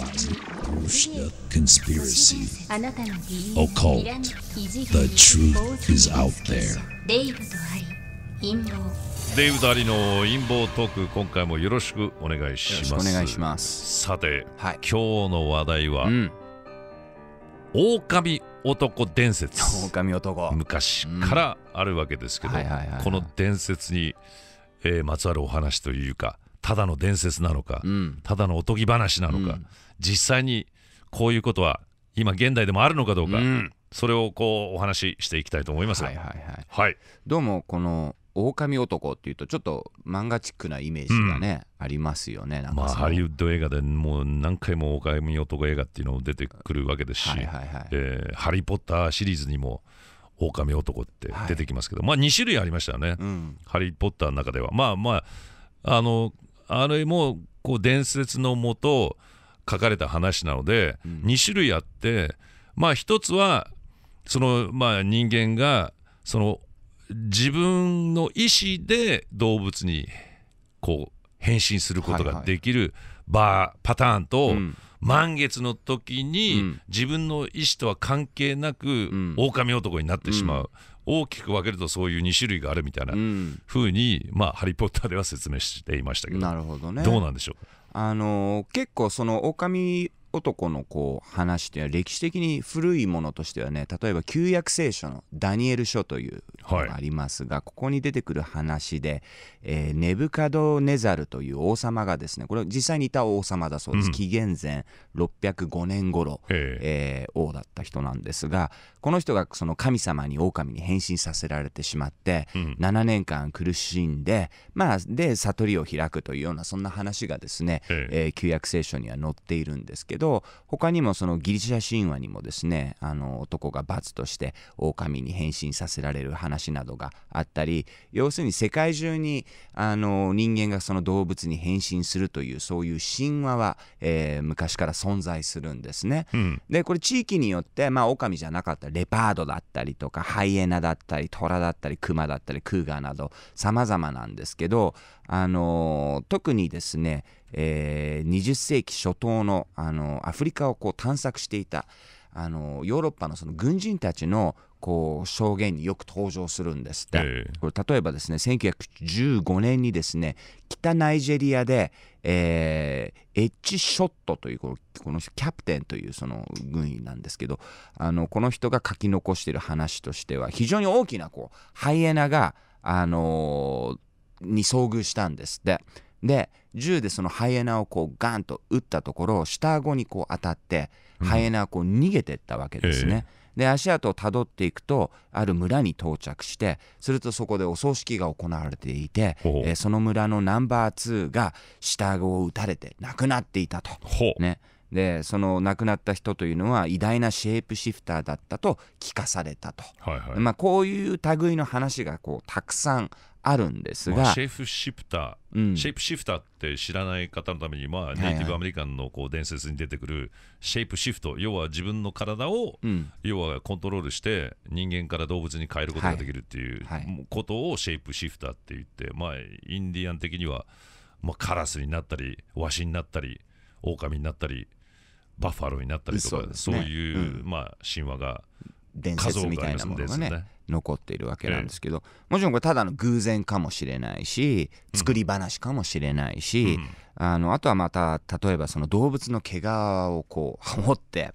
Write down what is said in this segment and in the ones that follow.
Krishna conspiracy, occult, the truth is out there. デイブとアリの陰謀トーク、今回もよろしくお願いします。お願いしますさて、はい、今日の話題は、うん、狼男伝説狼男昔からあるわけですけど、この伝説に、えー、まつわるお話というか、ただの伝説なのか、うん、ただのおとぎ話なのか、うん、実際にこういうことは今現代でもあるのかどうか、うん、それをこうお話ししていきたいと思いますはいはいはい、はい、どうもこの狼男っていうとちょっと漫画チックなイメージがね、うん、ありますよねまあ、ハリウッド映画でもう何回も狼男映画っていうの出てくるわけですし「はいはいはい、えー、ハリー・ポッター」シリーズにも狼男って出てきますけど、はい、まあ2種類ありましたよね、うん、ハリー・ポッターの中ではまあまああのあれもこう伝説のもと書かれた話なので、うん、2種類あってまあ一つはそのまあ人間がその自分の意思で動物にこう変身することができるパターンと、満月の時に自分の意思とは関係なく、うん、狼男になってしまう、大きく分けるとそういう2種類があるみたいなふうに、まあ、ハリー・ポッターでは説明していましたけどなるほど、ね、どうなんでしょうあのー、結構その狼男のこう話っていうのは歴史的に古いものとしてはね例えば旧約聖書のダニエル書というのがありますが、はい、ここに出てくる話で、えー、ネブカドネザルという王様がですねこれ実際にいた王様だそうです、うん、紀元前605年頃、えー、えー、王だった人なんですがこの人がその神様に狼に変身させられてしまって、うん、7年間苦しんでまあで悟りを開くというようなそんな話がですね、えー、えー、旧約聖書には載っているんですけどど他にもそのギリシャ神話にもですねあの男が罰として狼に変身させられる話などがあったり要するに世界中にあの人間がその動物に変身するというそういう神話は、えー、昔から存在するんですね。うん、でこれ地域によってまあ狼じゃなかったレパードだったりとかハイエナだったりトラだったりクマだったりクーガーなど様々なんですけどあの特にですね、えー、20世紀初頭の、あのアフリカをこう探索していた、あのヨーロッパのその軍人たちのこう証言によく登場するんですって、えー、これ例えばですね1915年にですね北ナイジェリアで、えー、エッジショットというこのキャプテンというその軍医なんですけどあのこの人が書き残している話としては非常に大きなこうハイエナが、あのーに遭遇したんですって。で銃でそのハイエナをこうガンと撃ったところ下顎にこう当たって、ハイエナはこう逃げてったわけですね。えー、で足跡をたどっていくとある村に到着してするとそこでお葬式が行われていて、えー、その村のナンバー2が下顎を撃たれて亡くなっていたと。ね、でその亡くなった人というのは偉大なシェイプシフターだったと聞かされたと、はいはい、まあ、こういう類の話がこうたくさんあるんですが、まあ、シェイプシフター、うん、シェイプシフターって知らない方のために、まあ、ネイティブアメリカンのこう伝説に出てくるシェイプシフト、要は自分の体を、うん、要はコントロールして人間から動物に変えることができるっていうことをシェイプシフターって言って、まあ、インディアン的には、まあ、カラスになったりワシになったりオオカミになったりバッファローになったりとかそう、ね,、いう、うん、まあ、神話が伝説みたいなものがね、ね残っているわけなんですけど、もちろんこれただの偶然かもしれないし作り話かもしれないし、あのあとはまた例えばその動物の毛皮をこう羽織って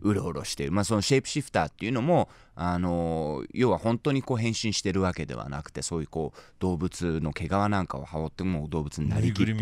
うろうろしている、まあ、そのシェイプシフターっていうのもあの要は本当にこう変身してるわけではなくてそういうこう動物の毛皮なんかを羽織ってもう動物になりきって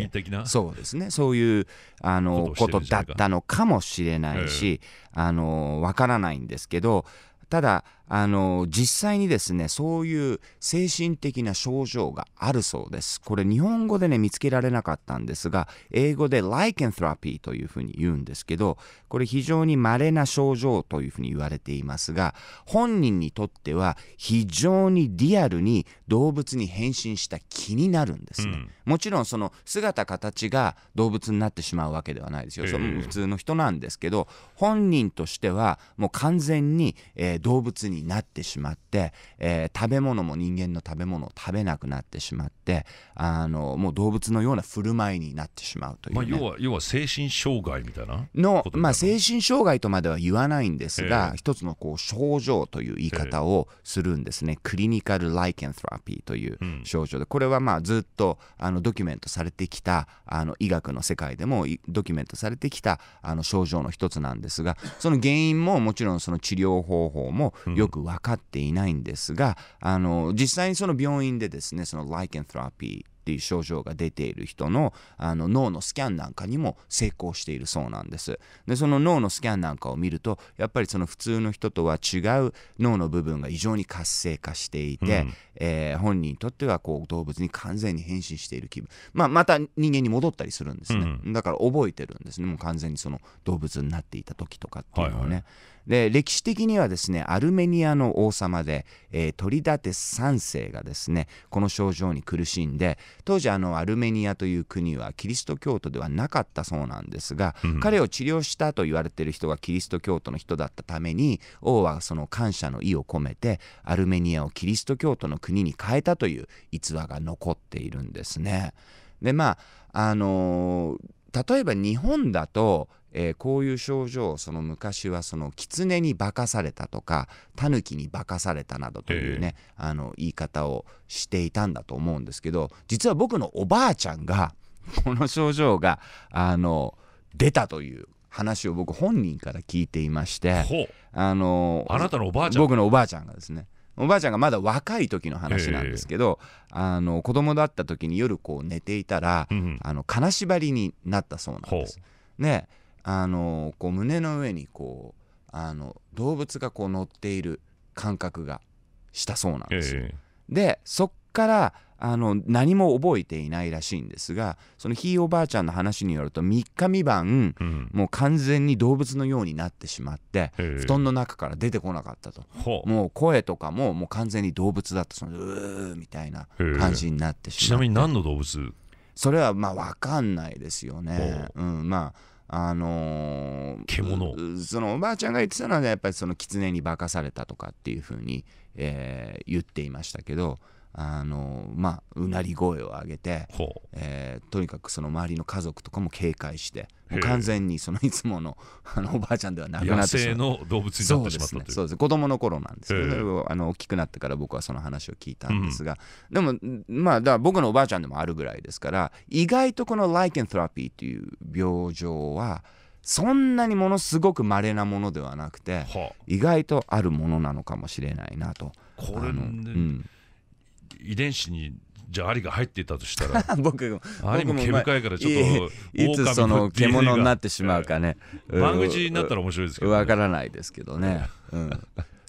そうですねそういうあのことだったのかもしれないし、あの分からないんですけどただあの実際にですねそういう精神的な症状があるそうですこれ日本語でね見つけられなかったんですが英語で lycanthropy というふうに言うんですけどこれ非常に稀な症状というふうに言われていますが本人にとっては非常にリアルに動物に変身した気になるんですね、うん、もちろんその姿形が動物になってしまうわけではないですよ、えー、その普通の人なんですけど本人としてはもう完全に、えーえー、動物になってしまって、えー、食べ物も人間の食べ物を食べなくなってしまってあのもう動物のような振る舞いになってしまうという、ね、まあ、要は要は精神障害みたいなの、まあ、精神障害とまでは言わないんですが、一つのこう症状という言い方をするんですね、クリニカル・ライケントラピーという症状で、うん、これはまあずっとあのドキュメントされてきたあの医学の世界でもドキュメントされてきたあの症状の一つなんですがその原因ももちろんその治療方法方もよく分かっていないんですが、うん、あの実際にその病院でですねそのライケントラピーっていう症状が出ている人のあの脳のスキャンなんかにも成功しているそうなんですでその脳のスキャンなんかを見るとやっぱりその普通の人とは違う脳の部分が異常に活性化していて、うん、えー、本人にとってはこう動物に完全に変身している気分、まあ、また人間に戻ったりするんですね、うん、だから覚えてるんですねもう完全にその動物になっていた時とかっていうのはね、はいはいで歴史的にはですねアルメニアの王様で、えー、トリダテス3世がですねこの症状に苦しんで当時あのアルメニアという国はキリスト教徒ではなかったそうなんですが、うん、彼を治療したと言われている人がキリスト教徒の人だったために王はその感謝の意を込めてアルメニアをキリスト教徒の国に変えたという逸話が残っているんですね。でまああのー例えば日本だと、えー、こういう症状その昔はその狐に化かされたとかタヌキに化かされたなどというね、えー、あの言い方をしていたんだと思うんですけど実は僕のおばあちゃんがこの症状があの出たという話を僕本人から聞いていましてあのあなたのおばあちゃん僕のおばあちゃんがですねおばあちゃんがまだ若い時の話なんですけど、えー、あの子供だった時に夜こう寝ていたら、うん、あの金縛りになったそうなんです。ねあのこう胸の上にこうあの動物がこう乗っている感覚がしたそうなんですよ。えー、でそっからあの何も覚えていないらしいんですがそのひいおばあちゃんの話によると3日3晩、うん、もう完全に動物のようになってしまって布団の中から出てこなかったともう声とかももう完全に動物だったそのうーみたいな感じになってしまってちなみに何の動物それはまあ分かんないですよね。ううんまああのー、獣そのおばあちゃんが言ってたのはやっぱりその狐に化かされたとかっていうふうに、えー、言っていましたけどあのまあ、うなり声を上げて、えー、とにかくその周りの家族とかも警戒して完全にそのいつものあのおばあちゃんではなくなってしまの動物になってしまったというそうです、ね,、そうです子供の頃なんですけどあの大きくなってから僕はその話を聞いたんですが、うん、でもまあだ僕のおばあちゃんでもあるぐらいですから意外とこのライケントラピーという病状はそんなにものすごく稀なものではなくて、はあ、意外とあるものなのかもしれないなと。これ、ね、あのうん遺伝子にじゃあアリが入っていたとしたら 僕アリも毛深いからちょっといつその獣になってしまうかね番口になったら面白いですけどわ、ね、からないですけどね、うん、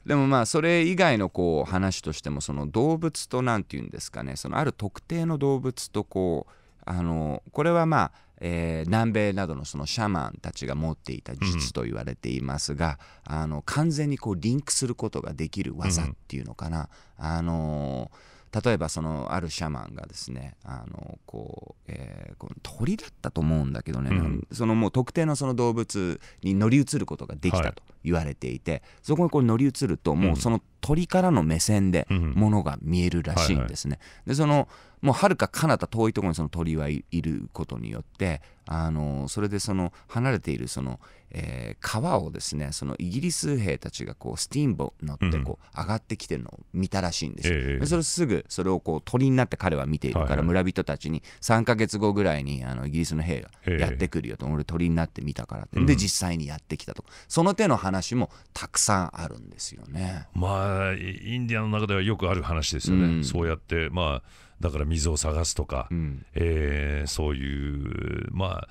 でもまあそれ以外のこう話としてもその動物と何て言うんですかねそのある特定の動物とこうあのこれはまあえー、南米などのそのシャマンたちが持っていた術と言われていますが、うん、あの完全にこうリンクすることができる技っていうのかな、うん、あのー例えばそのあるシャマンがですねあのこう、えー、この鳥だったと思うんだけどね、うん、そのもう特定のその動物に乗り移ることができたと。はい言われていてそこにこう乗り移るともうその鳥からの目線でものが見えるらしいんですね。でそのもうはるか彼方遠いところにその鳥はいることによってあのそれでその離れているその、えー、川をですねそのイギリス兵たちがこうスティーンボー乗ってこう上がってきてるのを見たらしいんですよ、うん、それすぐそれをこう鳥になって彼は見ているから村人たちに3か月後ぐらいにあのイギリスの兵がやってくるよと俺鳥になってみたからってで実際にやってきたとその手の話話もたくさんあるんですよね。まあインディアンの中ではよくある話ですよね。うん、そうやってまあだから水を探すとか、うん、えー、そういうまあ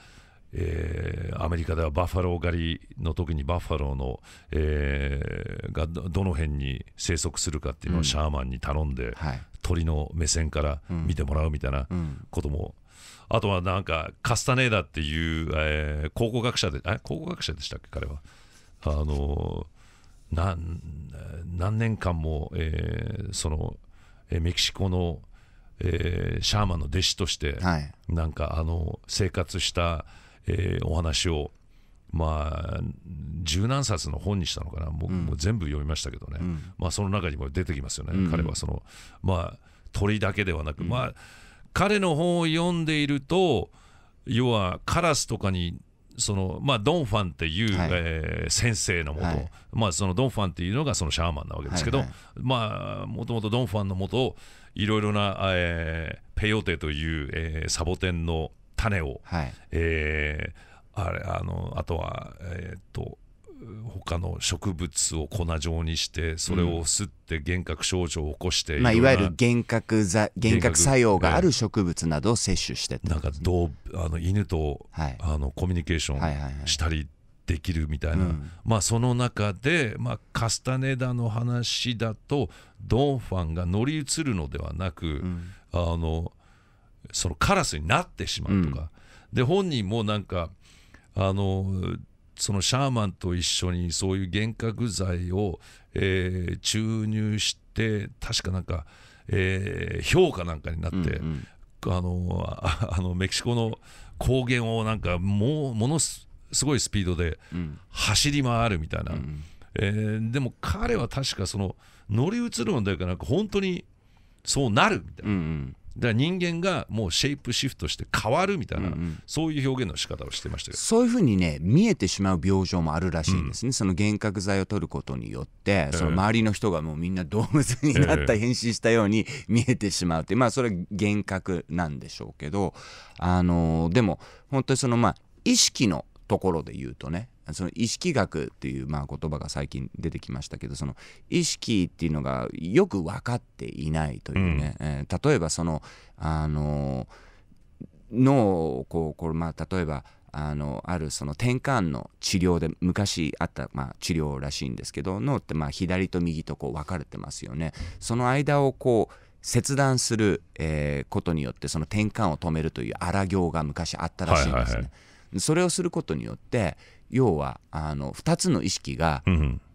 えー、アメリカではバッファロー狩りの時にバッファローの、えー、がどの辺に生息するかっていうのをシャーマンに頼んで、うんはい、鳥の目線から見てもらうみたいなことも、うん、あとはなんかカスタネーダっていう、えー、考古学者であ考古学者でしたっけ彼は。あの何年間も、えー、そのメキシコの、えー、シャーマンの弟子として、はい、なんかあの生活した、えー、お話を、まあ、十何冊の本にしたのかな、僕も全部読みましたけどね、うん、まあ、その中にも出てきますよね、うん、彼はその、まあ、鳥だけではなく、うん、まあ、彼の本を読んでいると、要はカラスとかにそのまあ、ドン・ファンっていう、はい、えー、先生のもと、はい、まあ、そのドン・ファンっていうのがそのシャーマンなわけですけど、まあ、もともとドン・ファンのもといろいろな、えー、ペヨテという、えー、サボテンの種を、はい、えー、あれあのあとは、えー、っと他の植物を粉状にしてそれを吸って幻覚症状を起こして、うん、いまあ、いわゆる幻覚ざ幻覚作用がある植物などを摂取して、ね、なんかどうあの犬と、はい、あのコミュニケーションしたりできるみたいな、まあ、その中で、まあ、カスタネダの話だとドンファンが乗り移るのではなく、うん、あのそのカラスになってしまうとか、うん、で本人もなんかあのそのシャーマンと一緒にそういう幻覚剤を、えー、注入して確かなんか、えー、評価なんかになって、うんうん、あの あのメキシコの高原をなんかもうものすごいスピードで走り回るみたいな、うん、えー、でも彼は確かその乗り移るんだよなんか本当にそうなるみたいな。うんうんだから人間がもうシェイプシフトして変わるみたいな、うんうん、そういう表現の仕方をしてましたけどそういうふうにね見えてしまう病状もあるらしいんですね、うん、その幻覚剤を取ることによって、その周りの人がもうみんな動物になった、変身したように 見えてしまうってまあそれは幻覚なんでしょうけどあのー、でも本当にそのまあ意識のところで言うとねその意識学っていうまあ言葉が最近出てきましたけどその意識っていうのがよく分かっていないというね、うん、えー、例えばその、あの脳をこうこれまあ例えばあのあるその転換の治療で昔あった、まあ、治療らしいんですけど脳ってまあ左と右とこう分かれてますよね。その間をこう切断する、えー、ことによってその転換を止めるという荒行が昔あったらしいんですね。はいはいはい、それをすることによって要はあの2つの意識が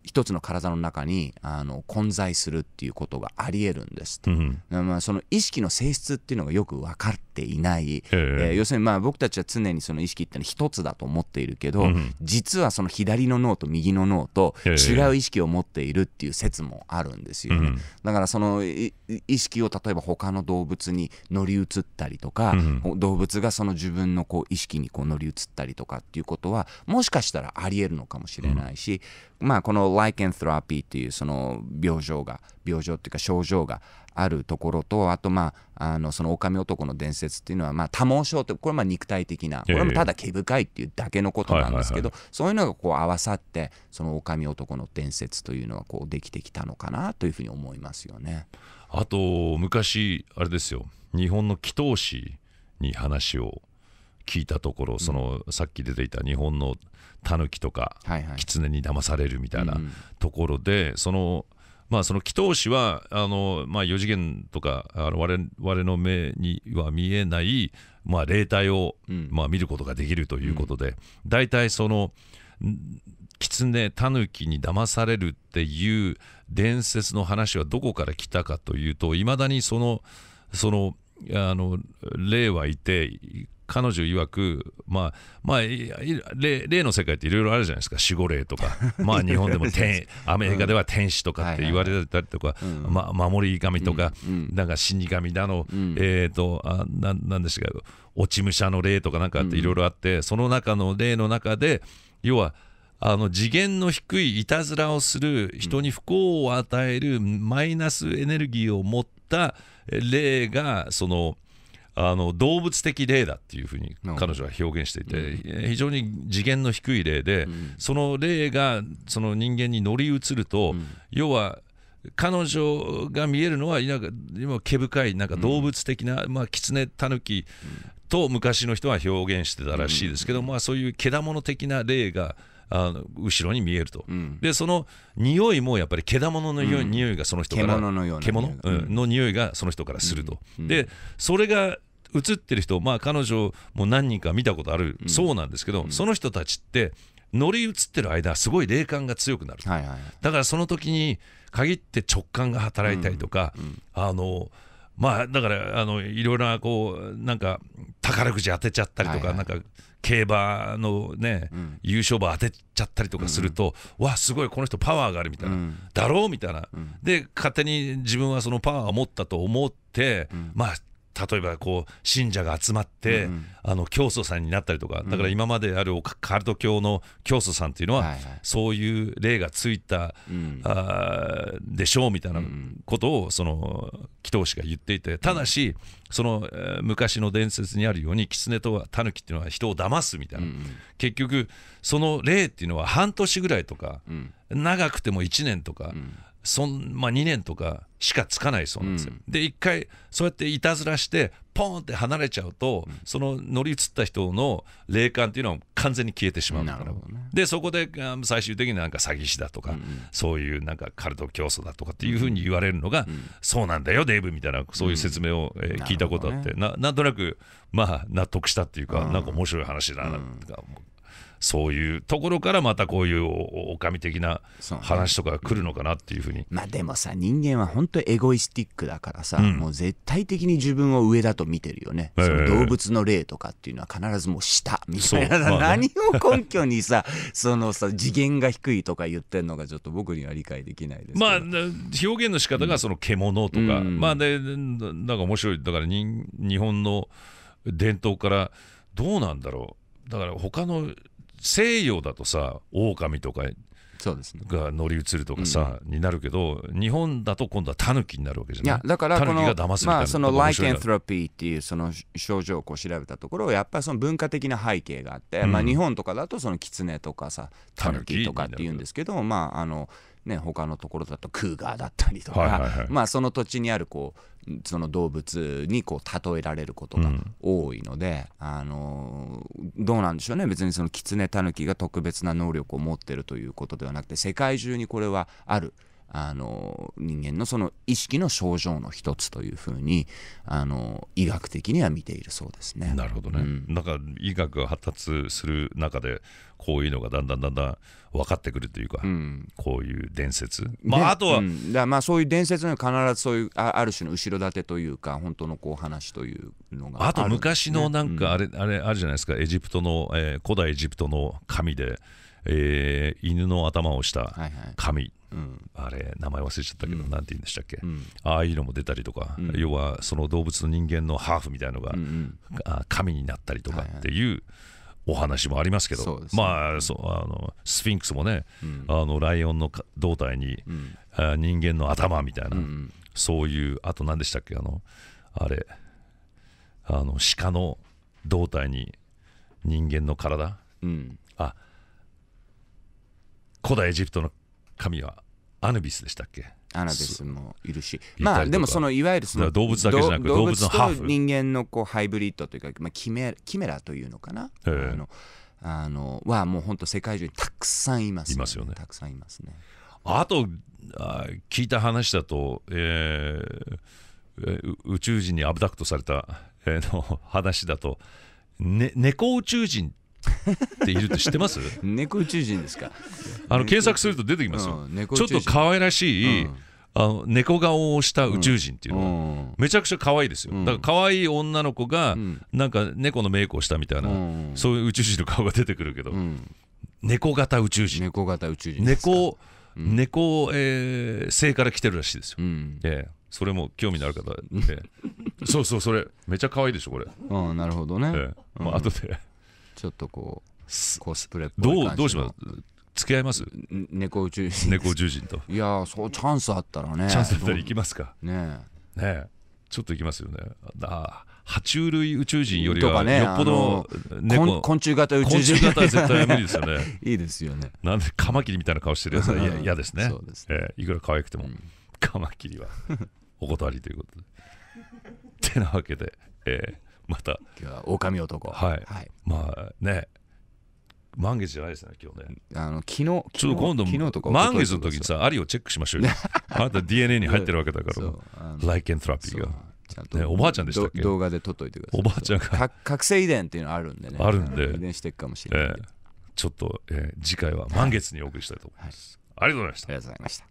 一つの体の中にあの混在するっていうことがありえるんですと、うんまあ、その意識の性質っていうのがよく分かっていない、えー、えー、要するにまあ僕たちは常にその意識っていうのは一つだと思っているけど、うん、実はその左の脳と右の脳と違う意識を持っているっていう説もあるんですよね、うん、だからその意識を例えば他の動物に乗り移ったりとか、うん、動物がその自分のこう意識にこう乗り移ったりとかっていうことはもしかしたらありえるのかもしれないし、まあこのライケントラピーっていうその病状が病状っていうか症状があるところとあとまああのその狼男の伝説っていうのはまあ多毛症ってこれはまあ肉体的なこれもただ毛深いっていうだけのことなんですけどそういうのがこう合わさってその狼男の伝説というのはこうできてきたのかなというふうに思いますよね。あと昔あれですよ日本の祈祷師に話を聞いたところ、そのさっき出ていた日本のタヌキとか、はいはい、狐に騙されるみたいなところで、その。まあ、その祈祷師はあの、まあ、4次元とかあの我々の目には見えない、まあ、霊体を、まあ、見ることができるということで、大体その狐タヌキに騙されるっていう伝説の話はどこから来たかというといまだにそのそのあの霊はいて彼女曰く、まあ、まあ、例の世界っていろいろあるじゃないですか、守護霊とか、まあ、日本でも天、アメリカでは天使とかって言われたりとか、ま守り神とか、なんか死神だの、えっ、と、あななんでしけか、落ち武者の霊とかなんかっていろいろあって、その中の霊の中で、要は、あの次元の低いいたずらをする人に不幸を与えるマイナスエネルギーを持った霊がそのあの動物的例だっていうふうに彼女は表現していて、非常に次元の低い例で、その例がその人間に乗り移ると、要は彼女が見えるのはなんか今毛深いなんか動物的な、まあ、キツネタヌキと昔の人は表現してたらしいですけど、まあ、そういう獣的な例があの後ろに見えると、うん、でその匂いもやっぱり毛玉の匂い,、匂いがその人から獣のような獣、うん、の匂いがその人からすると、でそれが映ってる人、まあ、彼女も何人か見たことあるそうなんですけど、その人たちって乗り移ってる間すごい霊感が強くなる、はいはいだからその時に限って直感が働いたりとか、あのまあだからあのいろいろなこうなんか宝くじ当てちゃったりとか、はいはい、なんか競馬のね、うん、優勝馬当てちゃったりとかすると、うん、わすごいこの人パワーがあるみたいな、うん、だろうみたいな、で勝手に自分はそのパワーを持ったと思って、まあ例えばこう信者が集まって、あの教祖さんになったりとかだから今まであるカルト教の教祖さんっていうのは、そういう例がついた、あでしょうみたいなことをその祈祷師が言っていてただし、その昔の伝説にあるように狐とタヌキっていうのは人を騙すみたいな、結局その例っていうのは半年ぐらいとか、長くても1年とか、そんまあ、2年とかしかつかないそうなんですよ。うん、で1回そうやっていたずらしてポンって離れちゃうと、うん、その乗り移った人の霊感っていうのは完全に消えてしまうから、ね、でそこで最終的になんか詐欺師だとか、うんそういうなんかカルト競争だとかっていうふうに言われるのが、うん、そうなんだよデーブみたいなそういう説明を、えー、聞いたことあって、ね、ななんとなくまあ納得したっていうか、うん、なんか面白い話だなとかそういうところからまたこういうおお的な話とかが来るのかなっていうふうに、ね、まあでもさ人間は本当エゴイスティックだからさ、うん、もう絶対的に自分を上だと見てるよね、えー、動物の例とかっていうのは必ずもう下みたいな、まあね、何を根拠にさ そのさ次元が低いとか言ってるのがちょっと僕には理解できないですまあ表現の仕方がその獣とか、うん、まあでなんか面白いだから日本の伝統からどうなんだろうだから他の西洋だとさ狼とかそうですね、が乗り移るとかさ、うん、になるけど日本だと今度は狸になるわけじゃないいやだからこのまあ、そのライケントロピーっていうその症状をこう調べたところやっぱりその文化的な背景があって、うん、まあ、日本とかだとその狐とかさ狸とかっていうんですけどまああのね、他のところだとクーガーだったりとか、はいはいはい、まあ、その土地にあるこうその動物にこう例えられることが多いので、うん、あのどうなんでしょうね別にそのキツネタヌキが特別な能力を持ってるということではなくて世界中にこれはある。あの人間のその意識の症状の一つというふうにあの医学的には見ているそうですね。なるほどね、うん、なんか医学が発達する中でこういうのがだんだんだんだん分かってくるというか、うん、こういう伝説、まあ、あとは、うん、だまあそういう伝説には必ずそういうあある種の後ろ盾というか本当のこう話というのがあ、ね,、と昔のなんかあれ,、あれあるじゃないですかエジプトの、えー、古代エジプトの神で、えー、犬の頭をした神。はいはいうん、あれ名前忘れちゃったけど、何て言うんでしたっけ、ああいうのも出たりとか、要はその動物と人間のハーフみたいのが、神になったりとかっていう。お話もありますけど、まあ、そうあのスフィンクスもね、あのライオンの胴体に、人間の頭みたいな、そういうあと何でしたっけあのあれあの鹿の胴体に人間の体、あ古代エジプトの神はアヌビスでしたっけアヌビスもいるし、まあでもそのいわゆるその動物だけじゃなく動物のフ人間のこうハイブリッドというか、まあ、キメキメラというのかなあのあのはもう本当世界中にたくさんいます、ね、いますよねたくさんいますねあとあ聞いた話だと、えー、宇宙人にアブダクトされた、えー、の話だと、ね、猫宇宙人っているって知ってます 猫宇宙人ですかあの検索すると出てきますよ、うん、ちょっと可愛らしい、うん、あの猫顔をした宇宙人っていうのは、めちゃくちゃ可愛いですよ、うん、だから可愛い女の子が、なんか猫のメイクをしたみたいな、そういう宇宙人の顔が出てくるけど、猫型宇宙人猫型宇宙人猫、猫、えー、性から来てるらしいですよ、ええそれも興味のある方、ええ、そうそうそれめちゃ可愛いでしょこれうん、なるほどね、ええまあ後でちょっとこうコスプレっぽいどうどうします付き合います猫宇宙人猫宇宙人といやそうチャンスあったらねチャンスあったら行きますかねえねえちょっと行きますよねあ爬虫類宇宙人よりはよっぽど猫昆虫型宇宙人昆虫型は絶対無理ですよね いいですよねなんでカマキリみたいな顔してるやつは 嫌ですねそうですね、えー、いくら可愛くても、うん、カマキリはお断りということでてなわけでえーまた今日は狼男はい、はい、まあね満月じゃないですね今日ねあの昨日ちょっと今度満月の時にさアリをチェックしましょうよ あなた DNA に入ってるわけだからライケントラピーが。ね、おばあちゃんでしたっけ動画で撮っといてくださいおばあちゃんが覚醒遺伝っていうのあるんでねあるんで遺伝していくかもしれない、えー、ちょっと、えー、次回は満月にお送りしたいと思います、はい、ありがとうございましたありがとうございました